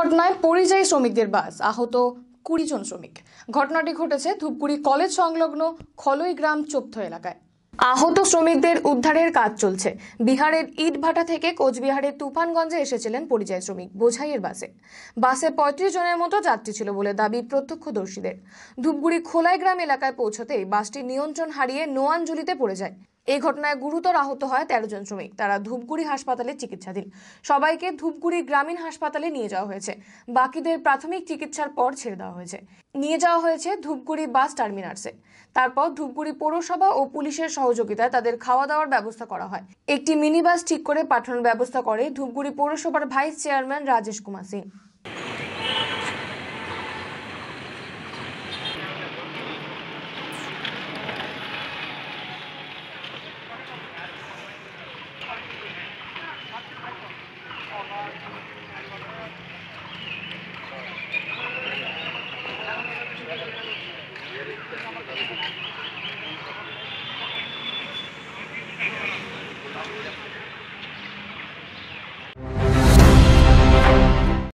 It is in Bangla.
ঘটনায় পরিযায়ী শ্রমিকদের বাস আহত কুড়ি জন শ্রমিক ঘটনাটি ঘটেছে ধূপগুড়ি কলেজ সংলগ্ন খলই গ্রাম চোপ্থ এলাকায় আহত শ্রমিকদের উদ্ধারের কাজ চলছে বিহারের ইটভাটা থেকে কোচবিহারের তুফানগঞ্জে এসেছিলেন পরিযায়ী শ্রমিক বোঝাইয়ের বাসে বাসে পঁয়ত্রিশ জনের মতো যাত্রী ছিল বলে দাবি প্রত্যক্ষদর্শীদের ধূপগুড়ি খোলাই গ্রাম এলাকায় পৌঁছতেই বাসটি নিয়ন্ত্রণ হারিয়ে নোয়াঞ্জুলিতে পড়ে যায় এই ঘটনায় গুরুতর আহত হয় তেরো জন শ্রমিক তারা ধূপগুড়ি হাসপাতালে চিকিৎসাধীন সবাইকে ধূপগুড়ি গ্রামীণ হাসপাতালে নিয়ে যাওয়া হয়েছে বাকিদের প্রাথমিক চিকিৎসার পর ছেড়ে দেওয়া হয়েছে নিয়ে যাওয়া হয়েছে ধূপগুড়ি বাস টার্মিনার্সে তারপর ধূপগুড়ি পৌরসভা ও পুলিশের সহযোগিতায় তাদের খাওয়া দাওয়ার ব্যবস্থা করা হয় একটি মিনি বাস ঠিক করে পাঠানোর ব্যবস্থা করে ধূপগুড়ি পৌরসভার ভাইস চেয়ারম্যান রাজেশ কুমার সিং